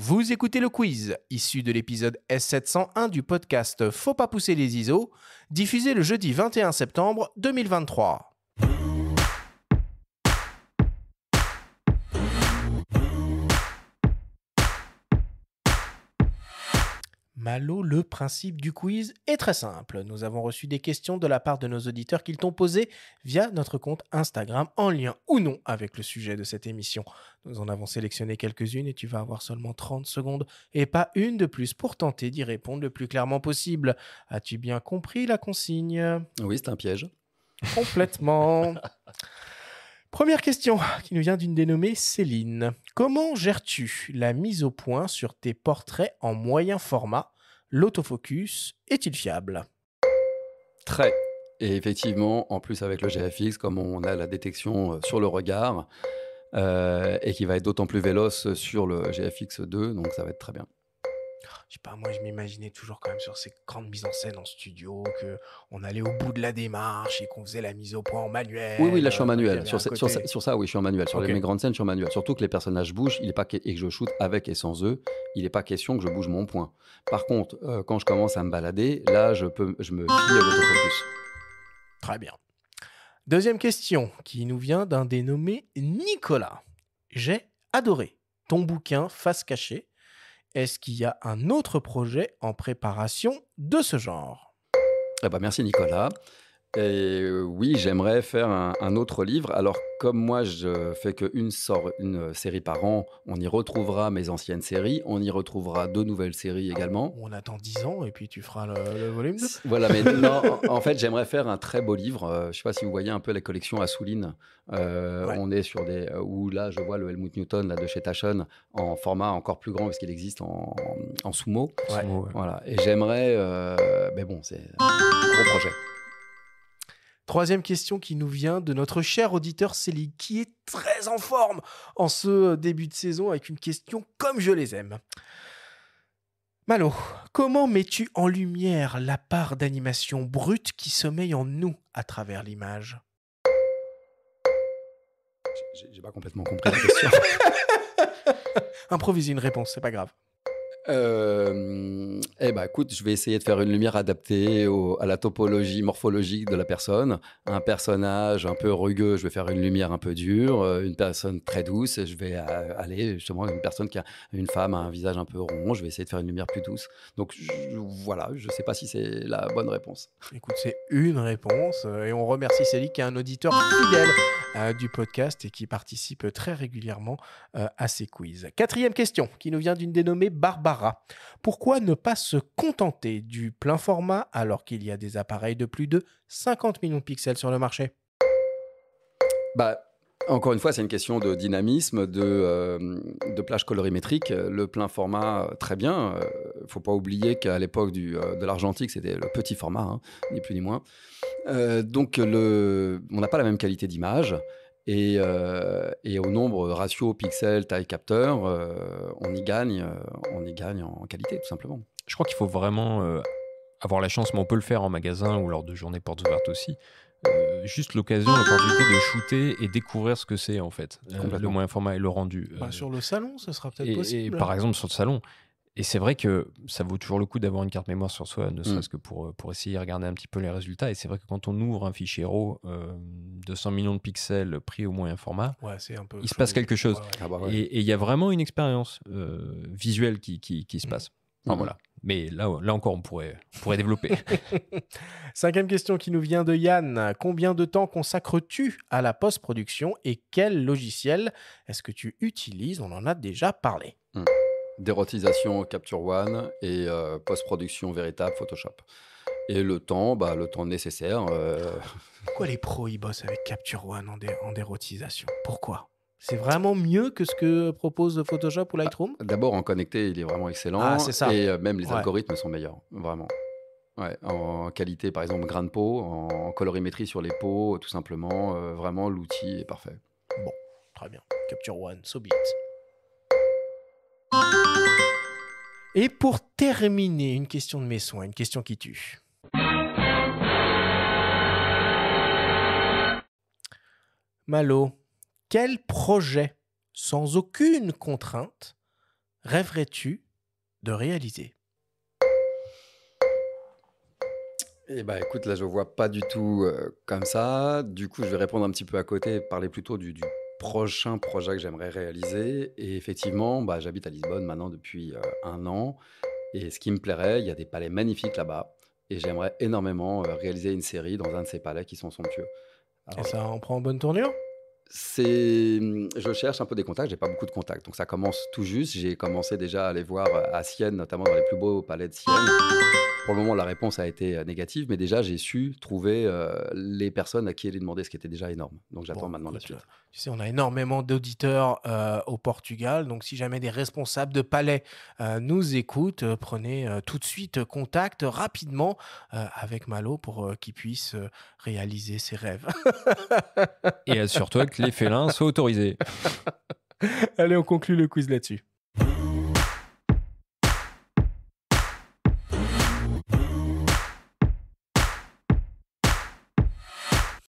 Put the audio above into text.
Vous écoutez le quiz, issu de l'épisode S701 du podcast Faut pas pousser les ISO, diffusé le jeudi 21 septembre 2023. Malo, le principe du quiz est très simple. Nous avons reçu des questions de la part de nos auditeurs qu'ils t'ont posées via notre compte Instagram, en lien ou non avec le sujet de cette émission. Nous en avons sélectionné quelques-unes et tu vas avoir seulement 30 secondes et pas une de plus pour tenter d'y répondre le plus clairement possible. As-tu bien compris la consigne Oui, c'est un piège. Complètement. Première question qui nous vient d'une dénommée Céline. Comment gères-tu la mise au point sur tes portraits en moyen format l'autofocus est-il fiable Très. Et effectivement, en plus avec le GFX, comme on a la détection euh, sur le regard, euh, et qui va être d'autant plus véloce sur le GFX 2, donc ça va être très bien je sais pas, moi je m'imaginais toujours quand même sur ces grandes mises en scène en studio, que on allait au bout de la démarche et qu'on faisait la mise au point en manuel. Oui, oui, là je suis en euh, manuel. Sur, ça, oui, je suis en manuel. Sur les, mes grandes scènes, je suis en manuel. Surtout que les personnages bougent, il est pas et que je shoote avec et sans eux, il n'est pas question que je bouge mon point. Par contre, euh, quand je commence à me balader, là je, peux, je me fie à l'autofocus. Très bien. Deuxième question qui nous vient d'un dénommé Nicolas. J'ai adoré ton bouquin Face cachée est-ce qu'il y a un autre projet en préparation de ce genre eh ben, merci Nicolas. Et euh, oui, j'aimerais faire un, autre livre. Alors, comme moi, je fais qu'une une euh, série par an, on y retrouvera mes anciennes séries, on y retrouvera deux nouvelles séries ah, également. On attend dix ans et puis tu feras le, volume Voilà, mais non, en, fait, j'aimerais faire un très beau livre. Euh, je ne sais pas si vous voyez un peu la collection à Souline. On est sur des. où là, je vois le Helmut Newton là, de chez Tachon en format encore plus grand parce qu'il existe en, en, sumo. Voilà. Et j'aimerais. mais bon, c'est un gros projet. Troisième question qui nous vient de notre cher auditeur Céline, qui est très en forme en ce début de saison avec une question comme je les aime. Malo, comment mets-tu en lumière la part d'animation brute qui sommeille en nous à travers l'image J'ai pas complètement compris la question. Improviser une réponse, c'est pas grave. Euh, eh ben, écoute, je vais essayer de faire une lumière adaptée à la topologie morphologique de la personne. Un personnage un peu rugueux, je vais faire une lumière un peu dure. Euh, une personne très douce, je vais euh, aller justement une personne qui a une femme un visage un peu rond, je vais essayer de faire une lumière plus douce. Donc voilà, je ne sais pas si c'est la bonne réponse. Écoute, c'est une réponse. Euh, et on remercie Célie qui est un auditeur fidèle euh, du podcast et qui participe très régulièrement euh, à ces quiz. Quatrième question qui nous vient d'une dénommée Barbara. Pourquoi ne pas se contenter du plein format alors qu'il y a des appareils de plus de 50 millions de pixels sur le marché Bah encore une fois, c'est une question de dynamisme, de, euh, plage colorimétrique. Le plein format, euh, très bien. Il euh, ne faut pas oublier qu'à l'époque de l'argentique, c'était le petit format, hein, ni plus ni moins. donc, on n'a pas la même qualité d'image. Et, au nombre ratio, pixels, taille capteur, on, y gagne, on y gagne en qualité, tout simplement. Je crois qu'il faut vraiment avoir la chance, mais on peut le faire en magasin ou lors de journées portes ouvertes aussi, euh, juste l'occasion, l'opportunité de shooter et découvrir ce que c'est en fait, euh, le moyen format et le rendu. Euh. Bah, sur le salon, ce sera peut-être possible. par exemple, sur le salon. Et c'est vrai que ça vaut toujours le coup d'avoir une carte mémoire sur soi, ne mm. serait-ce que pour, pour essayer de regarder un petit peu les résultats. Et c'est vrai que quand on ouvre un fichier RAW euh, de millions de pixels pris au moyen format, un il se passe quelque chose. Ah bah et il y a vraiment une expérience visuelle qui, se mm. passe. Mm. voilà. Mais là, là encore, on pourrait, pourrait développer. Cinquième question qui nous vient de Yann. Combien de temps consacres-tu à la post-production et quel logiciel est-ce que tu utilises On en a déjà parlé. Hmm. Dérotisation Capture One et euh, post-production véritable Photoshop. Et le temps, bah, le temps nécessaire. Euh, Pourquoi les pros, ils bossent avec Capture One en, dé en dérotisation Pourquoi c'est vraiment mieux que ce que propose Photoshop ou bah, Lightroom D'abord, en connecté, il est vraiment excellent. Ah, c'est ça. Et euh, même les algorithmes sont meilleurs, vraiment. en qualité, par exemple, grain de peau, en colorimétrie sur les peaux, tout simplement. Euh, vraiment, l'outil est parfait. Bon, très bien. Capture One, so Et pour terminer, une question de mes soins, une question qui tue. Malo, quel projet, sans aucune contrainte, rêverais-tu de réaliser Eh ben, écoute, là, je vois pas du tout euh, comme ça. Du coup, je vais répondre un petit peu à côté, parler plutôt du, prochain projet que j'aimerais réaliser. Et effectivement, bah, j'habite à Lisbonne maintenant depuis euh, un an. Et ce qui me plairait, il y a des palais magnifiques là-bas. Et j'aimerais énormément euh, réaliser une série dans un de ces palais qui sont somptueux. et ça en prend bonne tournure c'est, hum, je cherche un peu des contacts. J'ai pas beaucoup de contacts, donc ça commence tout juste. J'ai commencé déjà à aller voir euh, à Sienne, notamment dans les plus beaux palais de Sienne. Pour le moment, la réponse a été euh, négative, mais déjà, j'ai su trouver euh, les personnes à qui aller demander, ce qui était déjà énorme. Donc, j'attends maintenant la suite. Euh, tu sais, on a énormément d'auditeurs au Portugal. Donc, si jamais des responsables de palais nous écoutent, prenez tout de suite contact rapidement avec Malo pour qu'il puisse réaliser ses rêves. Et assure-toi que les félins soient autorisés. Allez, on conclut le quiz là-dessus.